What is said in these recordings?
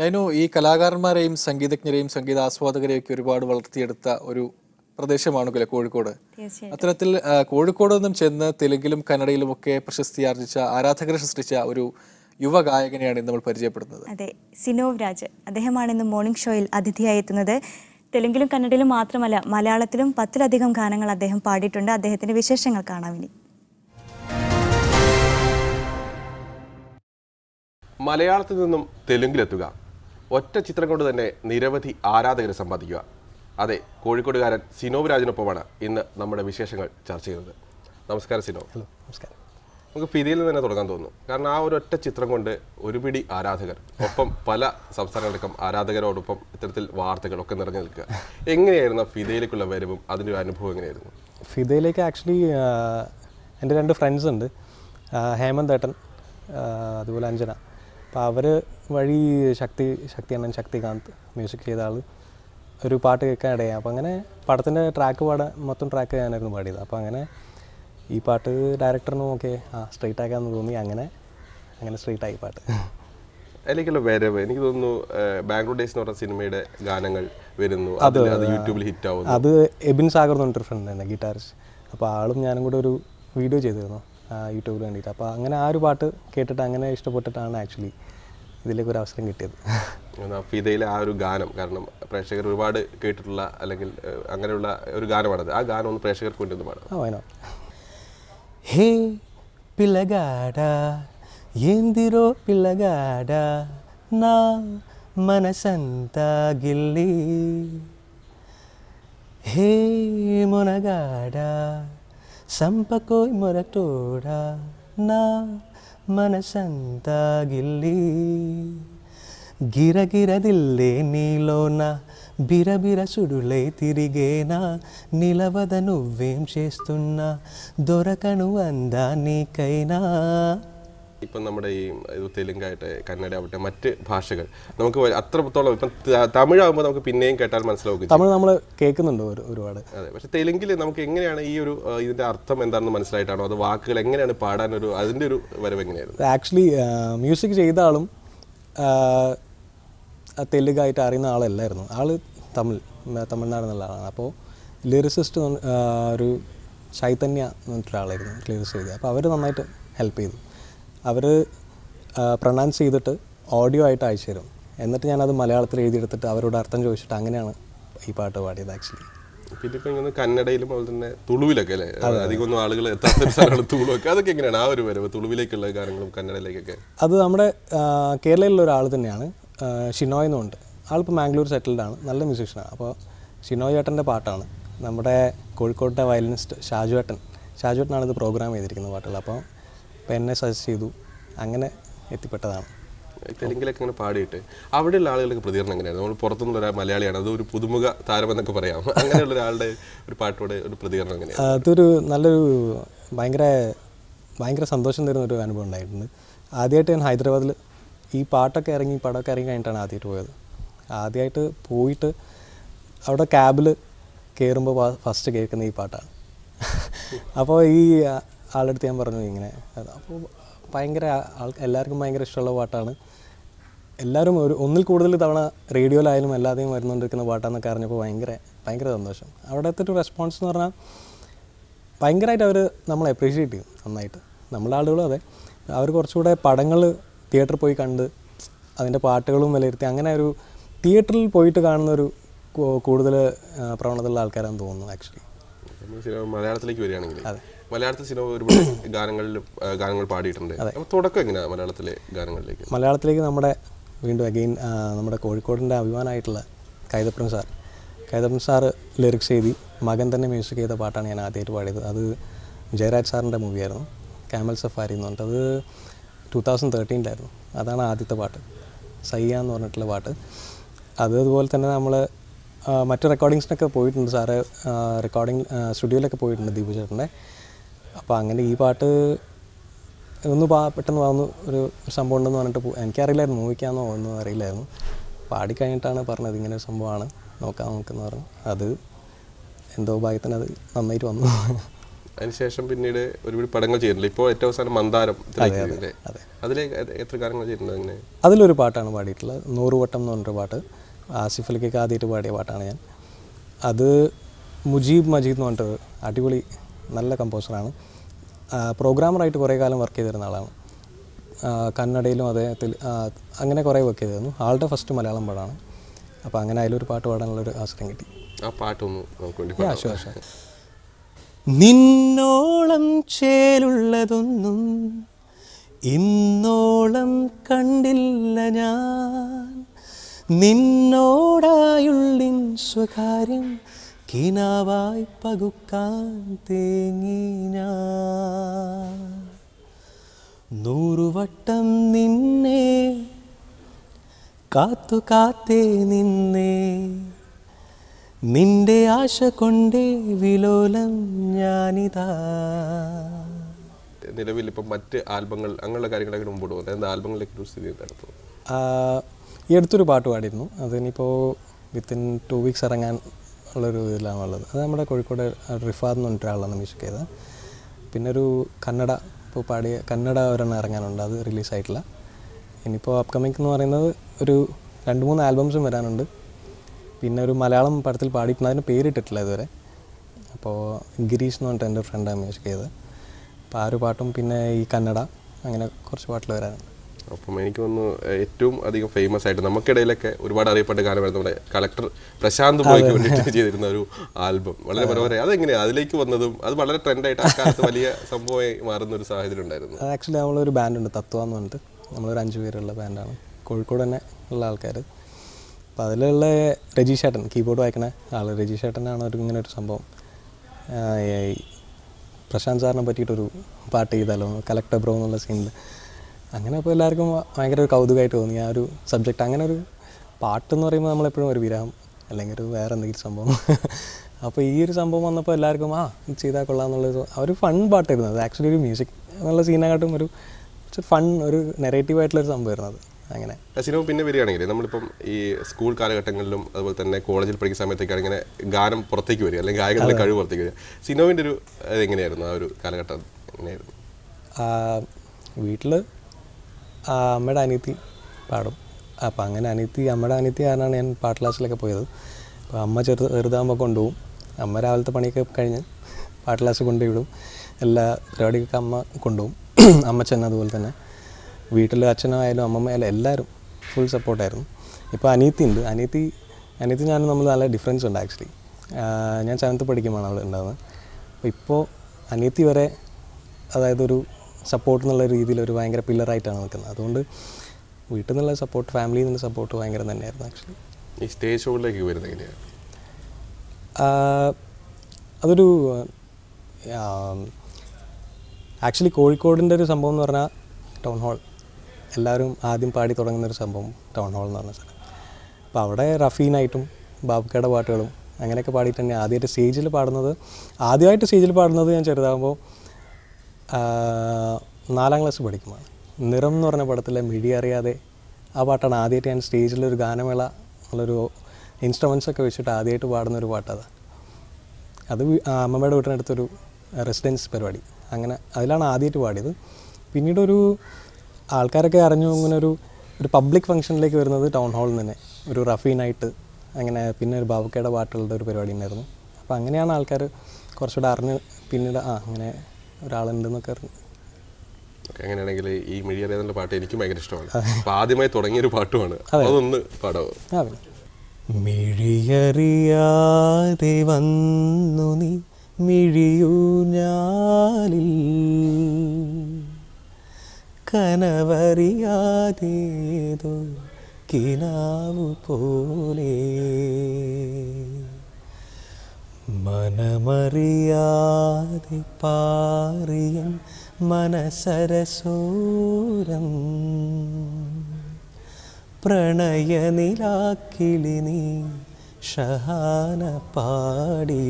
നൈനു ഈ കലാകാരന്മാരെയും സംഗീതജ്ഞരെയും സംഗീത ആസ്വാദകരെയും ഒക്കെ ഒരുപാട് വളർത്തിയെടുത്ത ഒരു പ്രദേശമാണ് കോഴിക്കോട് അത്തരത്തിൽ കോഴിക്കോട് നിന്നും ചെന്ന് തെലുങ്കിലും കന്നഡയിലും ഒക്കെ പ്രശസ്തി ആർജിച്ച ആരാധകരെ സൃഷ്ടിച്ച ഒരു യുവ ഗായകനെയാണ് ഇന്ന് നമ്മൾ പരിചയപ്പെടുന്നത് അതെ സിനോവ് രാജ് അദ്ദേഹമാണ് ഇന്ന് മോർണിംഗ് ഷോയിൽ അതിഥിയായി എത്തുന്നത് തെലുങ്കിലും കന്നഡയിലും മാത്രമല്ല മലയാളത്തിലും പത്തിലധികം ഗാനങ്ങൾ അദ്ദേഹം പാടിയിട്ടുണ്ട് അദ്ദേഹത്തിന്റെ വിശേഷങ്ങൾ കാണാം ഇനി മലയാളത്തിൽ നിന്നും തെലുങ്കിലെത്തുക ഒറ്റ ചിത്രം കൊണ്ട് തന്നെ നിരവധി ആരാധകരെ സമ്പാദിക്കുക അതെ കോഴിക്കോടുകാരൻ സിനോബ് രാജിനൊപ്പമാണ് ഇന്ന് നമ്മുടെ വിശേഷങ്ങൾ ചർച്ച ചെയ്യുന്നത് നമസ്കാരം സിനോ ഹലോ നമസ്കാരം നമുക്ക് ഫിദിയിൽ നിന്ന് തന്നെ തുടങ്ങാൻ തോന്നുന്നു കാരണം ആ ഒരു ഒറ്റ ചിത്രം കൊണ്ട് ഒരുപിടി ആരാധകർ ഒപ്പം പല സംസ്ഥാനങ്ങളടക്കം ആരാധകരോടൊപ്പം ഇത്തരത്തിൽ വാർത്തകളൊക്കെ നിറഞ്ഞു നിൽക്കുക എങ്ങനെയായിരുന്നു ഫിദയിലേക്കുള്ള വരവും അതിൻ്റെ അനുഭവം എങ്ങനെയായിരുന്നു ഫിദയിലേക്ക് ആക്ച്വലി എൻ്റെ രണ്ട് ഫ്രണ്ട്സ് ഉണ്ട് ഹേമന്ത് ഏട്ടൻ അതുപോലെ അഞ്ജന അപ്പോൾ അവർ വഴി ശക്തി ശക്തിയണ്ണൻ ശക്തികാന്ത് മ്യൂസിക് ചെയ്ത ആൾ ഒരു പാട്ട് കേൾക്കാൻ ഇടയാണ് അപ്പോൾ അങ്ങനെ പടത്തിൻ്റെ ട്രാക്ക് പാടാൻ മൊത്തം ട്രാക്ക് ഞാനായിരുന്നു പാടിയത് അപ്പോൾ അങ്ങനെ ഈ പാട്ട് ഡയറക്ടറിനും ഓക്കെ ആ സ്ട്രെയിറ്റ് ആക്കാന്ന് തോന്നി അങ്ങനെ അങ്ങനെ സ്ട്രെയിറ്റ് ആയി പാട്ട് അതിലേക്കുള്ള വരവ് എനിക്ക് തോന്നുന്നു ബാംഗ്ലൂർ ഡേയ്സ് എന്ന് പറഞ്ഞ സിനിമയുടെ ഗാനങ്ങൾ വരുന്നു അത് അത് യൂട്യൂബിൽ ഹിറ്റ് ആവുന്നു അത് എബിൻ സാഗർ എന്ന് പറഞ്ഞിട്ട് ഫ്രണ്ട് തന്നെ ഗിറ്റാറിസ്റ്റ് അപ്പോൾ ആളും ഞാനും കൂടെ ഒരു വീഡിയോ ചെയ്തിരുന്നു യൂട്യൂബിൽ വേണ്ടിയിട്ട് അപ്പോൾ അങ്ങനെ ആ ഒരു പാട്ട് കേട്ടിട്ട് അങ്ങനെ ഇഷ്ടപ്പെട്ടിട്ടാണ് ആക്ച്വലി ഇതിലേക്ക് ഒരു അവസരം കിട്ടിയത് ഫിതയിലെ ആ ഒരു ഗാനം കാരണം പ്രേക്ഷകർ ഒരുപാട് കേട്ടിട്ടുള്ള അല്ലെങ്കിൽ അങ്ങനെയുള്ള ഒരു ഗാനമാണത് ആ ഗാനം ഒന്ന് പ്രേക്ഷകർക്ക് വേണ്ടി ഒന്ന് പാടാം ഹേ హే పిల్లగాడా ఏందిరో നാ నా మనసంతా గిల్లి హే సంపకోయ్ మొరటోడా నా మనసంతా గిల్లి గిరగిరదిల్లే నీలోన బిరబిర సుడులై తిరిగేనా నిలవద నువ్వేం చేస్తున్నా దొరకను అందా నీకైనా ഇപ്പം നമ്മുടെ ഈ തെലുങ്കായിട്ടെ കന്നഡ ആവട്ടെ മറ്റ് ഭാഷകൾ നമുക്ക് അത്രത്തോളം ഇപ്പം തമിഴാകുമ്പോൾ നമുക്ക് പിന്നെയും കേട്ടാൽ മനസ്സിലാവും തമിഴ് നമ്മൾ കേൾക്കുന്നുണ്ട് ഒരുപാട് അതെ പക്ഷെ തെലുങ്കിൽ നമുക്ക് എങ്ങനെയാണ് ഈ ഒരു ഇതിൻ്റെ അർത്ഥം എന്താണെന്ന് മനസ്സിലായിട്ടാണോ അത് വാക്കുകൾ എങ്ങനെയാണ് പാടാൻ ഒരു അതിൻ്റെ ഒരു വരവ് എങ്ങനെയായിരുന്നു ആക്ച്വലി മ്യൂസിക് ചെയ്ത ആളും തെലുങ്കായിട്ട് അറിയുന്ന ആളല്ലായിരുന്നു ആള് തമിഴ് തമിഴ്നാട് എന്നുള്ള ആളാണ് അപ്പോൾ ലിറിസിസ്റ്റ് ഒരു ചൈതന്യ എന്ന് പറഞ്ഞിട്ടൊരാളായിരുന്നു ലിറിസ് ചെയ്ത് അപ്പോൾ അവർ നന്നായിട്ട് ഹെൽപ്പ് ചെയ്തു അവർ പ്രൊണൗൺസ് ചെയ്തിട്ട് ഓഡിയോ ആയിട്ട് അയച്ചു തരും എന്നിട്ട് ഞാനത് മലയാളത്തിൽ എഴുതിയെടുത്തിട്ട് അവരോട് അർത്ഥം ചോദിച്ചിട്ട് അങ്ങനെയാണ് ഈ പാട്ട് പാടിയത് ആക്ച്വലി പിന്നെ ഇപ്പം ഇങ്ങനെ കന്നഡയിലും അതുപോലെ തന്നെ തുളുവിലൊക്കെ അല്ലേ അധികം ഒന്നും ആളുകൾ എത്താത്ത സ്ഥലമാണ് തുളുവൊക്കെ അതൊക്കെ എങ്ങനെയാണ് ആ ഒരു വരവ് തുളുവിലേക്കുള്ള കാര്യങ്ങളും കന്നഡയിലേക്കൊക്കെ അത് നമ്മുടെ കേരളയിലുള്ള ഒരാൾ തന്നെയാണ് ഷിനോയ് എന്നുണ്ട് ആളിപ്പോൾ മാംഗ്ലൂർ സെറ്റിൽഡ് ആണ് നല്ല മ്യൂസീഷ്യനാണ് അപ്പോൾ ഷിനോയ് ചേട്ടൻ്റെ പാട്ടാണ് നമ്മുടെ കോഴിക്കോട്ടെ വയലിനിസ്റ്റ് ഷാജു ഏട്ടൻ ഷാജു ഏട്ടനാണ് ഇത് പ്രോഗ്രാം ചെയ്തിരിക്കുന്നത് പാട്ടുകൾ അപ്പോൾ അപ്പം എന്നെ സജസ്റ്റ് ചെയ്തു അങ്ങനെ എത്തിപ്പെട്ടതാണ് തെലുങ്കിലൊക്കെ ഇങ്ങനെ പാടിയിട്ട് അവിടെയുള്ള ആളുകൾക്ക് പ്രതികരണം എങ്ങനെയാണ് നമ്മൾ പുറത്തുനിന്നുള്ള ഒരു മലയാളിയാണ് അത് ഒരു പുതുമുഖ താരം എന്നൊക്കെ പറയാം അങ്ങനെയുള്ള ഒരാളുടെ ഒരു പാട്ടോടെ ഒരു പ്രതികരണം എങ്ങനെയാണ് അതൊരു നല്ലൊരു ഭയങ്കര ഭയങ്കര സന്തോഷം തരുന്ന ഒരു അനുഭവം ഉണ്ടായിട്ടുണ്ട് ആദ്യമായിട്ട് ഞാൻ ഹൈദരാബാദിൽ ഈ പാട്ടൊക്കെ ഇറങ്ങി പടമൊക്കെ ഇറങ്ങി കഴിഞ്ഞിട്ടാണ് ആദ്യമായിട്ട് പോയത് ആദ്യമായിട്ട് പോയിട്ട് അവിടെ ക്യാബിൽ കയറുമ്പോൾ ഫസ്റ്റ് കേൾക്കുന്ന ഈ പാട്ടാണ് അപ്പോൾ ഈ ആളെടുത്ത് ഞാൻ പറഞ്ഞു ഇങ്ങനെ അപ്പോൾ ഭയങ്കര ആൾ എല്ലാവർക്കും ഭയങ്കര ഇഷ്ടമുള്ള പാട്ടാണ് എല്ലാവരും ഒരു ഒന്നിൽ കൂടുതൽ തവണ റേഡിയോയിലായാലും എല്ലാതെയും വരുന്നുകൊണ്ടിരിക്കുന്ന പാട്ടാന്നൊക്കെ അറിഞ്ഞപ്പോൾ ഭയങ്കര ഭയങ്കര സന്തോഷം അവിടുത്തെ ഒരു റെസ്പോൺസ് എന്ന് പറഞ്ഞാൽ ഭയങ്കരമായിട്ട് അവർ നമ്മളെ അപ്രീഷിയേറ്റ് ചെയ്യും നന്നായിട്ട് നമ്മളെ ആളുകളും അതെ അവർ കുറച്ചുകൂടെ പടങ്ങൾ തിയേറ്ററിൽ പോയി കണ്ട് അതിൻ്റെ പാട്ടുകളും വിലയിരുത്തി അങ്ങനെ ഒരു തിയേറ്ററിൽ പോയിട്ട് കാണുന്ന ഒരു കൂടുതൽ പ്രവണതയുള്ള ആൾക്കാരാണെന്ന് തോന്നുന്നു ആക്ച്വലി മലയാളത്തിലേക്ക് വരികയാണെങ്കിൽ അതെ മലയാളത്തിൽ സിനിമ ഒരുപാട് ഗാനങ്ങളിൽ ഗാനങ്ങൾ പാടിയിട്ടുണ്ട് അപ്പോൾ തുടക്കം എങ്ങനെയാണ് മലയാളത്തിലെ ഗാനങ്ങളിലേക്ക് മലയാളത്തിലേക്ക് നമ്മുടെ വീണ്ടും അഗെയിൻ നമ്മുടെ കോഴിക്കോടിൻ്റെ അഭിമാനമായിട്ടുള്ള Kaithapram sir Kaithapram sir lyrics എഴുതി മകൻ തന്നെ മ്യൂസിക് ചെയ്ത പാട്ടാണ് ഞാൻ ആദ്യമായിട്ട് പാടിയത് അത് ജയരാജ് സാറിൻ്റെ മൂവിയായിരുന്നു കാമൽ സഫാരി എന്ന് പറഞ്ഞിട്ട് അത് ടു തൗസൻഡ് തേർട്ടീനിലായിരുന്നു അതാണ് ആദ്യത്തെ പാട്ട് സയ്യ എന്ന് പറഞ്ഞിട്ടുള്ള പാട്ട് അതുപോലെ തന്നെ നമ്മൾ മറ്റു റെക്കോർഡിങ്സിനൊക്കെ പോയിട്ടുണ്ട് സാറ് റെക്കോർഡിങ് സ്റ്റുഡിയോയിലൊക്കെ പോയിട്ടുണ്ട് ദീപു ചേട്ടൻ്റെ അപ്പോൾ അങ്ങനെ ഈ പാട്ട് ഒന്ന് പാ പെട്ടെന്ന് വന്നു ഒരു സംഭവം ഉണ്ടെന്ന് പറഞ്ഞിട്ട് എനിക്കറിയില്ലായിരുന്നു മൂവിക്കാന്നോ ഒന്നും അറിയില്ലായിരുന്നു പാടിക്കഴിഞ്ഞിട്ടാണ് പറഞ്ഞത് ഇങ്ങനെ ഒരു സംഭവമാണ് നോക്കാം നമുക്കെന്ന് പറഞ്ഞു അത് എന്തോ ഭാഗ്യത്തിന് അത് നന്നായിട്ട് വന്നു അതിനുശേഷം പിന്നീട് ഒരുപാട് പടങ്ങൾ ചെയ്തിട്ടുണ്ട് ഇപ്പോൾ ഏറ്റവും അവസാനം മന്ദാരം അതിലെ എത്ര കാര്യങ്ങൾ ചെയ്തിട്ടുണ്ട് അതിലൊരു പാട്ടാണ് പാടിയിട്ടുള്ളത് നൂറുവട്ടം വട്ടം എന്ന് പറഞ്ഞൊരു പാട്ട് ആസിഫ് അലിക്കൊക്കെ ആദ്യമായിട്ട് പാടിയ പാട്ടാണ് ഞാൻ അത് മുജീബ് മജീദ് എന്ന് പറഞ്ഞിട്ട് അടിപൊളി നല്ല കമ്പോസറാണ് പ്രോഗ്രാമറായിട്ട് കുറേ കാലം വർക്ക് ചെയ്തിരുന്ന ആളാണ് കന്നഡയിലും അദ്ദേഹത്തിൽ അങ്ങനെ കുറേ വർക്ക് ചെയ്തിരുന്നു ആളുടെ ഫസ്റ്റ് മലയാളം പാടാണ് അപ്പോൾ അങ്ങനെ അതിലൊരു പാട്ട് പാടാനുള്ളൊരു അവസരം കിട്ടി ആ പാട്ടൊന്നും നമുക്ക് നിന്നോളം ചേലുള്ളതൊന്നും ഇന്നോളം കണ്ടില്ല ഞാൻ നിന്നോടായുള്ളിൻ സ്വകാര്യം കിനാവായി പകുക്കാൻ തേങ്ങി നൂറുവട്ടം നിന്നെ കാത്തു കാത്തേ നിന്നെ നിന്റെ ആശ കൊണ്ടേ വിലോലം ഞാനിതാ നിലവിൽ ഇപ്പം മറ്റ് ആൽബങ്ങൾ അങ്ങനെയുള്ള കാര്യങ്ങളൊക്കെ മുമ്പോട്ട് പോകുന്നത് എന്താ ആൽബങ്ങളിലേക്ക് ഒരു സ്ഥിതി നടത്തു ഈ അടുത്തൊരു പാട്ട് പാടിയിരുന്നു അതിനിപ്പോൾ വിത്തിൻ ടു വീക്സ് ഇറങ്ങാൻ ഉള്ളൊരു ഇതിലാണ് ഉള്ളത് അത് നമ്മുടെ കോഴിക്കോട് റിഫാദ് എന്ന് പറഞ്ഞിട്ട് ആളാണ് മ്യൂസിക് ചെയ്തത് പിന്നെ ഒരു കന്നഡ ഇപ്പോൾ പാടിയ കന്നഡ ഒരെണ്ണം ഇറങ്ങാനുണ്ട് അത് റിലീസായിട്ടില്ല ഇനിയിപ്പോൾ അപ്കമിങ് എന്ന് പറയുന്നത് ഒരു രണ്ട് മൂന്ന് ആൽബംസും വരാനുണ്ട് പിന്നെ ഒരു മലയാളം പടത്തിൽ പാടിയിട്ടുണ്ട് അതിന് പേരിട്ടിട്ടില്ല ഇതുവരെ അപ്പോൾ ഗിരീഷ് എന്ന് പറഞ്ഞിട്ട് എൻ്റെ ഫ്രണ്ടാണ് മ്യൂസിക് ചെയ്തത് അപ്പോൾ ആ ഒരു പാട്ടും പിന്നെ ഈ കന്നഡ അങ്ങനെ കുറച്ച് പാട്ടിൽ വരാനുണ്ട് അപ്പം എനിക്ക് തോന്നുന്നു ഏറ്റവും അധികം ഫേമസ് ആയിട്ട് നമുക്കിടയിലൊക്കെ ഒരുപാട് അറിയപ്പെട്ട ഗാനമായിരുന്നു നമ്മുടെ കളക്ടർ പ്രശാന്ത് ബോയ്ക്ക് വേണ്ടിയിട്ട് ചെയ്തിരുന്ന ഒരു ആൽബം വളരെ മനോഹരമായി അതെങ്ങനെയാണ് അതിലേക്ക് വന്നതും അത് വളരെ ട്രെൻഡായിട്ട് ആ കാലത്ത് വലിയ സംഭവമായി മാറുന്ന ഒരു സാഹചര്യം ഉണ്ടായിരുന്നു ആക്ച്വലി നമ്മളൊരു ബാൻഡുണ്ട് തത്വ എന്ന് പറഞ്ഞിട്ട് നമ്മളൊരു അഞ്ച് പേരുള്ള ബാൻഡാണ് കോഴിക്കോട് തന്നെ ഉള്ള ആൾക്കാർ അപ്പോൾ അതിലുള്ള രജീഷ് ഏട്ടൻ കീബോർഡ് വായിക്കണ ആൾ രജീഷ് ഏട്ടനാണ് ഒരു ഇങ്ങനെ ഒരു സംഭവം പ്രശാന്ത് സാറിനെ പറ്റിയിട്ടൊരു പാട്ട് ചെയ്താലോ കലക്ടർ ബ്രോ എന്നുള്ള സീനിൽ അങ്ങനെ അപ്പോൾ എല്ലാവർക്കും ഭയങ്കര ഒരു കൗതുകമായിട്ട് തോന്നി ആ ഒരു സബ്ജക്റ്റ് അങ്ങനെ ഒരു പാട്ടെന്ന് പറയുമ്പോൾ നമ്മളെപ്പോഴും ഒരു വിരാഹം അല്ലെങ്കിൽ ഒരു വേറെ എന്തെങ്കിലും സംഭവം അപ്പോൾ ഈ ഒരു സംഭവം വന്നപ്പോൾ എല്ലാവർക്കും ആ ഇത് ചെയ്താൽ കൊള്ളാം എന്നുള്ളൊരു ഒരു ഫൺ പാട്ടായിരുന്നു അത് ആക്ച്വലി ഒരു മ്യൂസിക് എന്നുള്ള സീനാകാട്ടും ഒരു ഫൺ ഒരു നെറേറ്റീവ് ആയിട്ടുള്ളൊരു സംഭവമായിരുന്നു അത് അങ്ങനെ സിനിമ പിന്നെ വരികയാണെങ്കിൽ നമ്മളിപ്പം ഈ സ്കൂൾ കാലഘട്ടങ്ങളിലും അതുപോലെ തന്നെ കോളേജിൽ പഠിക്കുന്ന സമയത്തൊക്കെയാണ് ഇങ്ങനെ ഗാനം പുറത്തേക്ക് വരിക അല്ലെങ്കിൽ ഗായകരുടെ കഴിവ് പുറത്തേക്ക് വരിക സിനിമവിൻ്റെ ഒരു എങ്ങനെയായിരുന്നു ആ ഒരു കാലഘട്ടം എങ്ങനെയായിരുന്നു വീട്ടിൽ അമ്മയുടെ അനിയത്തി പാടും അപ്പോൾ അങ്ങനെ അനിയത്തി അമ്മയുടെ അനിയത്തി കാരണമാണ് ഞാൻ പാട്ട് ക്ലാസ്സിലൊക്കെ പോയത് അപ്പോൾ അമ്മ ചെറു ചെറുതാകുമ്പോൾ കൊണ്ടുപോകും അമ്മ രാവിലത്തെ പണിയൊക്കെ കഴിഞ്ഞ് പാട്ട് ക്ലാസ് കൊണ്ടുവിടും എല്ലാ പരിപാടിയൊക്കെ അമ്മ കൊണ്ടുപോകും അമ്മച്ചൻ അതുപോലെ തന്നെ വീട്ടിൽ അച്ഛനായാലും അമ്മമ്മയായാലും എല്ലാവരും ഫുൾ സപ്പോർട്ടായിരുന്നു ഇപ്പോൾ അനിയത്തി ഉണ്ട് അനിയത്തി അനിയത്തി ഞാനും നമ്മൾ നല്ല ഡിഫറൻസ് ഉണ്ട് ആക്ച്വലി ഞാൻ സെവൻത്ത് പഠിക്കുമ്പോഴാണ് അവൾ ഉണ്ടാകുന്നത് അപ്പോൾ ഇപ്പോൾ അനിയത്തി വരെ അതായത് ഒരു സപ്പോർട്ട് എന്നുള്ള രീതിയിൽ ഒരു ഭയങ്കര പില്ലറായിട്ടാണ് നിൽക്കുന്നത് അതുകൊണ്ട് വീട്ടിൽ നിന്നുള്ള സപ്പോർട്ട് ഫാമിലിയിൽ നിന്നുള്ള സപ്പോർട്ട് ഭയങ്കര തന്നെയായിരുന്നു ആക്ച്വലി ഈ സ്റ്റേജ് ഷോയിലേക്ക് വരുന്നത് എങ്ങനെയാണ് അതൊരു ആക്ച്വലി കോഴിക്കോടിൻ്റെ ഒരു സംഭവം എന്ന് പറഞ്ഞാൽ ടൗൺ ഹാൾ എല്ലാവരും ആദ്യം പാടി തുടങ്ങുന്ന ഒരു സംഭവം ടൗൺ ഹാൾ എന്ന് പറഞ്ഞ സ്ഥലം അപ്പോൾ അവിടെ റഫീനായിട്ടും ബാബുക്കയുടെ പാട്ടുകളും അങ്ങനെയൊക്കെ പാടിയിട്ട് തന്നെ ആദ്യമായിട്ട് സ്റ്റേജിൽ പാടുന്നത് ആദ്യമായിട്ട് സ്റ്റേജിൽ പാടുന്നത് ഞാൻ ചെറുതാകുമ്പോൾ നാലാം ക്ലാസ് പഠിക്കുമ്പോൾ നിറം എന്ന് പറഞ്ഞ പടത്തിലെ മിഴി അറിയാതെ ആ പാട്ടാണ് ആദ്യമായിട്ട് ഞാൻ സ്റ്റേജിലൊരു ഗാനമേള ഉള്ളൊരു ഇൻസ്ട്രുമെൻസൊക്കെ വെച്ചിട്ട് ആദ്യമായിട്ട് പാടുന്ന ഒരു പാട്ടത് അത് അമ്മമ്മയുടെ വീട്ടിനടുത്തൊരു റെസിഡൻസ് പരിപാടി അങ്ങനെ അതിലാണ് ആദ്യമായിട്ട് പാടിയത് പിന്നീട് ഒരു ആൾക്കാരൊക്കെ അറിഞ്ഞു ഇങ്ങനെ ഒരു ഒരു പബ്ലിക് ഫംഗ്ഷനിലേക്ക് വരുന്നത് ടൗൺ ഹാളിൽ തന്നെ ഒരു നൈറ്റ് അങ്ങനെ പിന്നെ ഒരു ബാബുക്കയുടെ പാട്ടുകളുടെ ഒരു പരിപാടി ഉണ്ടായിരുന്നു അപ്പോൾ അങ്ങനെയാണ് ആൾക്കാർ കുറച്ചുകൂടെ അറിഞ്ഞ് പിന്നീട് ആ അങ്ങനെ ഒരാളുണ്ടെന്നൊക്കെ അറിഞ്ഞു അങ്ങനെയാണെങ്കിൽ ഈ അറിയാതെ പാട്ട് എനിക്ക് ഭയങ്കര ഇഷ്ടമാണ് അപ്പോൾ ആദ്യമായി തുടങ്ങിയൊരു പാട്ടുമാണ് അതൊന്ന് പാടാവോ മിഴിയറിയാതെ വന്നു നീ മിഴിയൂഞ്ഞാലിൽ കനവറിയാതേതോ കിനാവു പോലേ മനമറിയാതെ പാറിയൻ മനസരസൂരം പ്രണയനിലാക്കിളി നീ ഷഹാന പാടി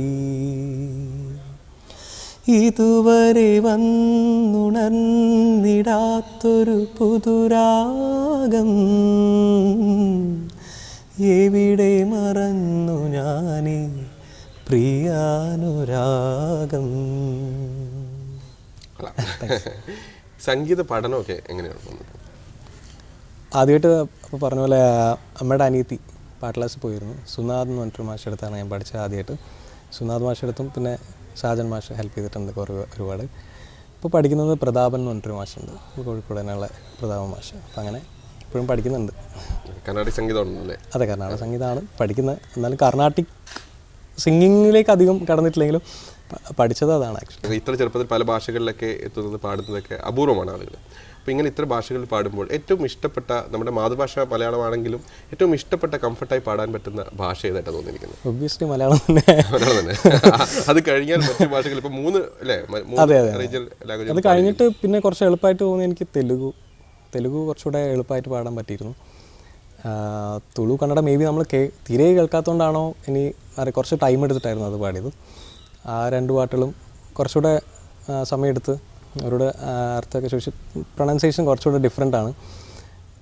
ഇതുവരെ വന്നുണർന്നിടാത്തൊരു പുതുരാഗം എവിടെ മറന്നു ഞാനേ പ്രിയാനുരാഗം സംഗീത പഠനമൊക്കെ എങ്ങനെയാണ് ആദ്യമായിട്ട് അപ്പോൾ പറഞ്ഞ പോലെ അമ്മയുടെ അനിയത്തി പാട്ട് ക്ലാസ്സിൽ പോയിരുന്നു സുനാഥ് എന്ന് പറഞ്ഞിട്ട് മാഷ ഞാൻ പഠിച്ചത് ആദ്യമായിട്ട് സുനാഥ് മാഷ പിന്നെ ഷാജൻ മാഷ് ഹെൽപ്പ് ചെയ്തിട്ടുണ്ട് കുറേ ഒരുപാട് ഇപ്പോൾ പഠിക്കുന്നത് പ്രതാപൻ എന്ന് പറഞ്ഞിട്ടൊരു മാഷുണ്ട് കോഴിക്കോട് തന്നെയുള്ള പ്രതാപൻ മാഷ് അപ്പം അങ്ങനെ ഇപ്പോഴും പഠിക്കുന്നുണ്ട് കർണാടക സംഗീതമാണല്ലേ അതെ കർണാടക സംഗീതമാണ് പഠിക്കുന്നത് എന്നാലും കർണാട്ടിക് സിംഗിങ്ങിലേക്ക് അധികം കടന്നിട്ടില്ലെങ്കിലും പഠിച്ചത് അതാണ് ആക്ച്വലി ഇത്ര ചെറുപ്പത്തിൽ പല ഭാഷകളിലൊക്കെ എത്തുന്നത് പാടുന്നതൊക്കെ അപൂർവമാണ് ആളുകൾ അപ്പോൾ ഇങ്ങനെ ഇത്ര ഭാഷകളിൽ പാടുമ്പോൾ ഏറ്റവും ഇഷ്ടപ്പെട്ട നമ്മുടെ മാതൃഭാഷ മലയാളമാണെങ്കിലും ഏറ്റവും ഇഷ്ടപ്പെട്ട കംഫർട്ടായി പാടാൻ പറ്റുന്ന ഭാഷ ഏതായിട്ടാണ് തോന്നിയിരിക്കുന്നത് ഒബ്വിയസ്ലി മലയാളം തന്നെ മലയാളം തന്നെ അത് കഴിഞ്ഞാൽ മറ്റു ഭാഷകൾ ഇപ്പോൾ മൂന്ന് അല്ലേ അത് കഴിഞ്ഞിട്ട് പിന്നെ കുറച്ച് എളുപ്പമായിട്ട് തോന്നി എനിക്ക് തെലുഗു തെലുഗു കുറച്ചുകൂടെ എളുപ്പമായിട്ട് പാടാൻ പറ്റിയിരുന്നു തുളു കന്നഡ മേ ബി നമ്മൾ കേ തീരെ കേൾക്കാത്തതുകൊണ്ടാണോ ഇനി കുറച്ച് ടൈം എടുത്തിട്ടായിരുന്നു അത് പാടിയത് ആ രണ്ട് പാട്ടുകളും കുറച്ചുകൂടെ സമയമെടുത്ത് അവരുടെ അർത്ഥമൊക്കെ ചോദിച്ചു പ്രൊണൗൺസിയേഷൻ കുറച്ചുകൂടെ ഡിഫറെൻ്റ് ആണ്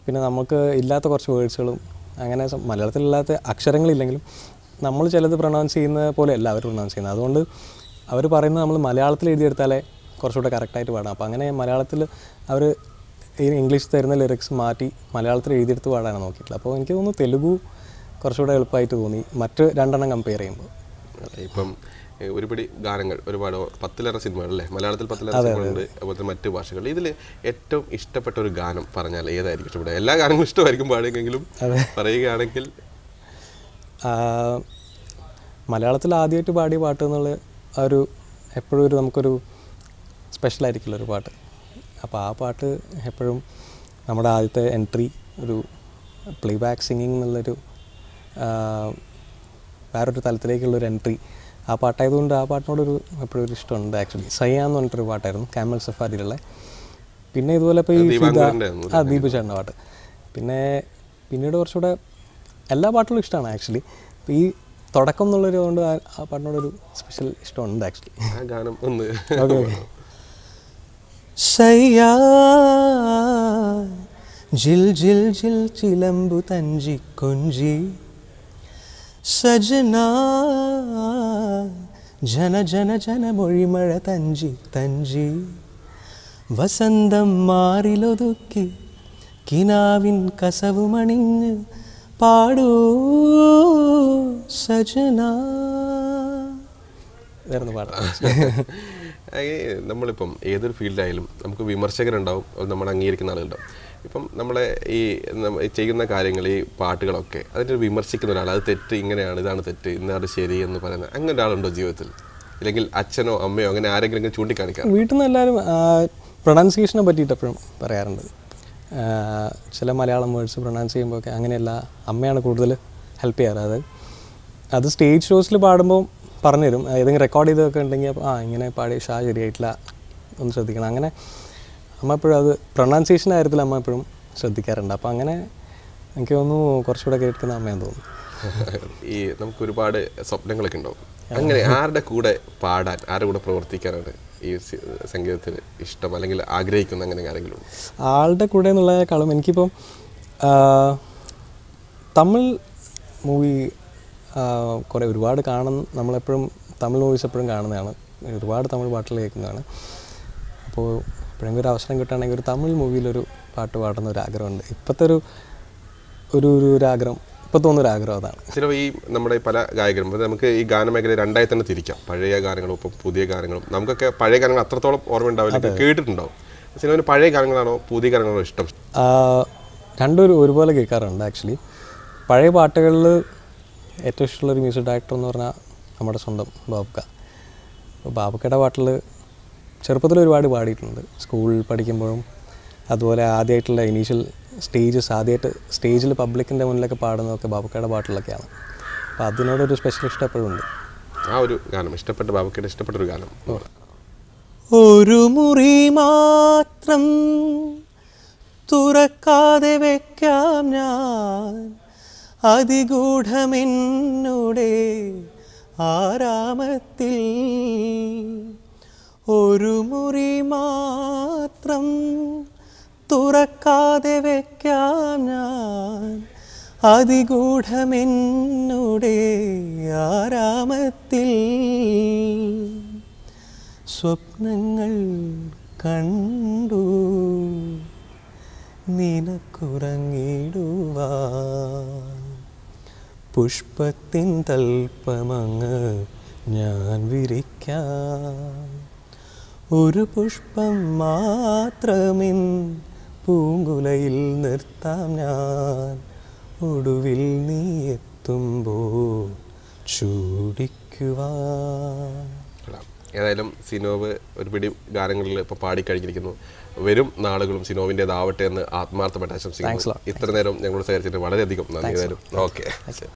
പിന്നെ നമുക്ക് ഇല്ലാത്ത കുറച്ച് വേർഡ്സുകളും അങ്ങനെ മലയാളത്തിലില്ലാത്ത അക്ഷരങ്ങളില്ലെങ്കിലും നമ്മൾ ചിലത് പ്രൊണൗൺസ് ചെയ്യുന്ന പോലെ അല്ല അവർ പ്രൊണൗൺസ് ചെയ്യുന്നത് അതുകൊണ്ട് അവർ പറയുന്നത് നമ്മൾ മലയാളത്തിൽ എഴുതിയെടുത്താലേ കുറച്ചുകൂടെ കറക്റ്റായിട്ട് പാടാം അപ്പോൾ അങ്ങനെ മലയാളത്തിൽ അവർ ഈ ഇംഗ്ലീഷ് തരുന്ന ലിറിക്സ് മാറ്റി മലയാളത്തിൽ എഴുതിയെടുത്ത് പാടാനാണ് നോക്കിയിട്ടുള്ളത് അപ്പോൾ എനിക്ക് തോന്നുന്നു തെലുഗു കുറച്ചുകൂടെ എളുപ്പമായിട്ട് തോന്നി മറ്റ് രണ്ടെണ്ണം കമ്പയർ ചെയ്യുമ്പോൾ ഇപ്പം ഒരുപടി ഗാനങ്ങൾ ഒരുപാട് പത്തിലേറെ സിനിമകൾ അല്ലേ മലയാളത്തിൽ പത്തിലേറെ ഉണ്ട് അതുപോലെ മറ്റു ഭാഷകൾ ഇതിൽ ഏറ്റവും ഇഷ്ടപ്പെട്ട ഒരു ഗാനം പറഞ്ഞാൽ ഏതായിരിക്കും ഇഷ്ടപ്പെടുക എല്ലാ ഗാനങ്ങളും ഇഷ്ടമായിരിക്കും പാടുമെങ്കിലും പറയുകയാണെങ്കിൽ മലയാളത്തിൽ ആദ്യമായിട്ട് പാടിയ പാട്ട് എന്നുള്ള ഒരു എപ്പോഴും ഒരു നമുക്കൊരു സ്പെഷ്യലായിരിക്കില്ല ഒരു പാട്ട് അപ്പോൾ ആ പാട്ട് എപ്പോഴും നമ്മുടെ ആദ്യത്തെ എൻട്രി ഒരു പ്ലേ ബാക്ക് സിംഗിങ് എന്നുള്ളൊരു വേറൊരു തലത്തിലേക്കുള്ളൊരു എൻട്രി ആ പാട്ടായതുകൊണ്ട് ആ പാട്ടിനോടൊരു എപ്പോഴും ഒരു ഇഷ്ടമുണ്ട് ആക്ച്വലി സയ്യാന്ന് പറഞ്ഞിട്ടൊരു പാട്ടായിരുന്നു കാമൽ സഫാരിയിലുള്ള പിന്നെ ഇതുപോലെ ഇപ്പോൾ ഈ ഫിദ ആ ദീപ് ചേട്ടൻ്റെ പാട്ട് പിന്നെ പിന്നീട് കുറച്ചുകൂടെ എല്ലാ പാട്ടുകളും ഇഷ്ടമാണ് ആക്ച്വലി ഇപ്പം ഈ തുടക്കം എന്നുള്ളൊരു കൊണ്ട് ആ പാട്ടിനോടൊരു സ്പെഷ്യൽ ഇഷ്ടമുണ്ട് ആക്ച്വലി ഗാനം ഒന്ന് ഓക്കെ ഓക്കെ ശയ്യാ ജിൽ ജിൽ ജിൽ ചിലമ്പു തഞ്ചി കൊഞ്ചി സജന ജന ജന ജന മൊഴിമഴ തഞ്ചി തഞ്ചി വസന്തം മാറിലൊതുക്കി കിനാവിൻ കസവുമണിഞ്ഞ് പാടൂ സജന പാടാം നമ്മളിപ്പം ഏതൊരു ഫീൽഡായാലും നമുക്ക് വിമർശകരുണ്ടാവും നമ്മൾ അംഗീകരിക്കുന്ന ആളുകളുണ്ടാവും ഇപ്പം നമ്മളെ ഈ ചെയ്യുന്ന കാര്യങ്ങൾ ഈ പാട്ടുകളൊക്കെ അതിൻ്റെ വിമർശിക്കുന്ന ഒരാൾ അത് തെറ്റ് ഇങ്ങനെയാണ് ഇതാണ് തെറ്റ് ഇന്നാണ് ശരി എന്ന് പറയുന്നത് അങ്ങനെ ഒരാളുണ്ടോ ജീവിതത്തിൽ ഇല്ലെങ്കിൽ അച്ഛനോ അമ്മയോ അങ്ങനെ ആരെങ്കിലും ചൂണ്ടിക്കാണിക്കാം വീട്ടിൽ നിന്ന് എല്ലാവരും പ്രൊണൗൺസിയേഷനെ പറ്റിയിട്ട് എപ്പോഴും പറയാറുണ്ട് ചില മലയാളം വേർഡ്സ് പ്രൊണൗൺസ് ചെയ്യുമ്പോൾ ഒക്കെ അങ്ങനെയല്ല അമ്മയാണ് കൂടുതൽ ഹെൽപ്പ് ചെയ്യാറ് അത് അത് സ്റ്റേജ് ഷോസിൽ പാടുമ്പോൾ പറഞ്ഞുതരും ഏതെങ്കിലും റെക്കോർഡ് ചെയ്തൊക്കെ ഉണ്ടെങ്കിൽ ആ ഇങ്ങനെ പാടി ഷാ ശരിയായിട്ടില്ല ഒന്ന് ശ്രദ്ധിക്കണം അങ്ങനെ അമ്മ എപ്പോഴും അത് പ്രൊണൗൺസിയേഷൻ കാര്യത്തിൽ അമ്മ എപ്പോഴും ശ്രദ്ധിക്കാറുണ്ട് അപ്പോൾ അങ്ങനെ എനിക്ക് തോന്നുന്നു കുറച്ചുകൂടെ കേൾക്കുന്ന അമ്മയെന്ന് തോന്നുന്നു ഈ നമുക്ക് ഒരുപാട് സ്വപ്നങ്ങളൊക്കെ ഉണ്ടാവും അങ്ങനെ ആരുടെ കൂടെ പാടാൻ ആരുടെ കൂടെ പ്രവർത്തിക്കാനാണ് ഈ സംഗീതത്തിൽ ഇഷ്ടം അല്ലെങ്കിൽ ആഗ്രഹിക്കുന്ന അങ്ങനെ കാര്യങ്ങളും ആളുടെ കൂടെ എന്നുള്ളതിനേക്കാളും എനിക്കിപ്പം തമിഴ് മൂവി കുറേ ഒരുപാട് കാണുന്ന നമ്മളെപ്പോഴും തമിഴ് മൂവീസ് എപ്പോഴും കാണുന്നതാണ് ഒരുപാട് തമിഴ് പാട്ടുകൾ കേൾക്കുന്നതാണ് അപ്പോൾ എപ്പോഴെങ്കിലും ഒരു അവസരം കിട്ടുകയാണെങ്കിൽ ഒരു തമിഴ് മൂവിയിലൊരു പാട്ട് പാടുന്ന ഒരു ആഗ്രഹമുണ്ട് ഇപ്പോഴത്തെ ഒരു ഒരു ഒരു ആഗ്രഹം ഇപ്പോൾ തോന്നുന്ന ആഗ്രഹം അതാണ് ചിലപ്പോൾ ഈ നമ്മുടെ പല ഗായകരും നമുക്ക് ഈ ഗാനമേഖല രണ്ടായി തന്നെ തിരിക്കാം പഴയ ഗാനങ്ങളും ഇപ്പം പുതിയ ഗാനങ്ങളും നമുക്കൊക്കെ പഴയ ഗാനങ്ങൾ അത്രത്തോളം ഓർമ്മ ഉണ്ടാവില്ല കേട്ടിട്ടുണ്ടാവും സിനിമ പഴയ ഗാനങ്ങളാണോ പുതിയ ഗാനങ്ങളാണോ ഇഷ്ടം രണ്ടും ഒരുപോലെ കേൾക്കാറുണ്ട് ആക്ച്വലി പഴയ പാട്ടുകളിൽ ഏറ്റവും ഇഷ്ടമുള്ളൊരു മ്യൂസിക് ഡയറക്ടർ എന്ന് പറഞ്ഞാൽ നമ്മുടെ സ്വന്തം ബാബുക്ക അപ്പോൾ ബാബുക്കയുടെ പാട്ടിൽ ചെറുപ്പത്തിൽ ഒരുപാട് പാടിയിട്ടുണ്ട് സ്കൂളിൽ പഠിക്കുമ്പോഴും അതുപോലെ ആദ്യമായിട്ടുള്ള ഇനീഷ്യൽ സ്റ്റേജസ് ആദ്യമായിട്ട് സ്റ്റേജിൽ പബ്ലിക്കിൻ്റെ മുന്നിലൊക്കെ പാടുന്നതൊക്കെ ബാബുക്കയുടെ പാട്ടിലൊക്കെയാണ് അപ്പോൾ അതിനോടൊരു സ്പെഷ്യൽ ഇഷ്ടപ്പെടുന്നുണ്ട് ആ ഒരു ഗാനം ഇഷ്ടപ്പെട്ട ബാബുക്കയുടെ ഇഷ്ടപ്പെട്ട ഒരു ഗാനം ഒരു മുറി മാത്രം തുറക്കാതെ വെക്കാം ഞാൻ അതിഗൂഢമെന്നുടെ ആരാമത്തിൽ ഒരു മുറി മാത്രം തുറക്കാതെ വയ്ക്കാൻ ഞാൻ അതിഗൂഢമെന്നുടെ ആരാമത്തിൽ സ്വപ്നങ്ങൾ കണ്ടു നിനക്കുറങ്ങിടുവാ പുഷ്പത്തിൻ തൽപ്പമങ്ങ് ഞാൻ വിരിക്കാം ഒരു പുഷ്പം മാത്രമിൻ പൂങ്കുലയിൽ നിർത്താം ഞാൻ ഒടുവിൽ നീ എത്തുമ്പോൾ ചൂടിക്കുവാൻ ഏതായാലും സിനോവ് ഒരുപിടി ഗാനങ്ങളിൽ ഇപ്പോൾ പാടിക്കഴിഞ്ഞിരിക്കുന്നു വരും നാളുകളും സിനോവിൻ്റെതാവട്ടെ എന്ന് ആത്മാർത്ഥമായിട്ട് ആശംസിക്കുന്നു ഇത്ര നേരം ഞങ്ങളോട് സഹകരിച്ചിട്ട് വളരെയധികം നന്ദി ഏതായാലും ഓക്കെ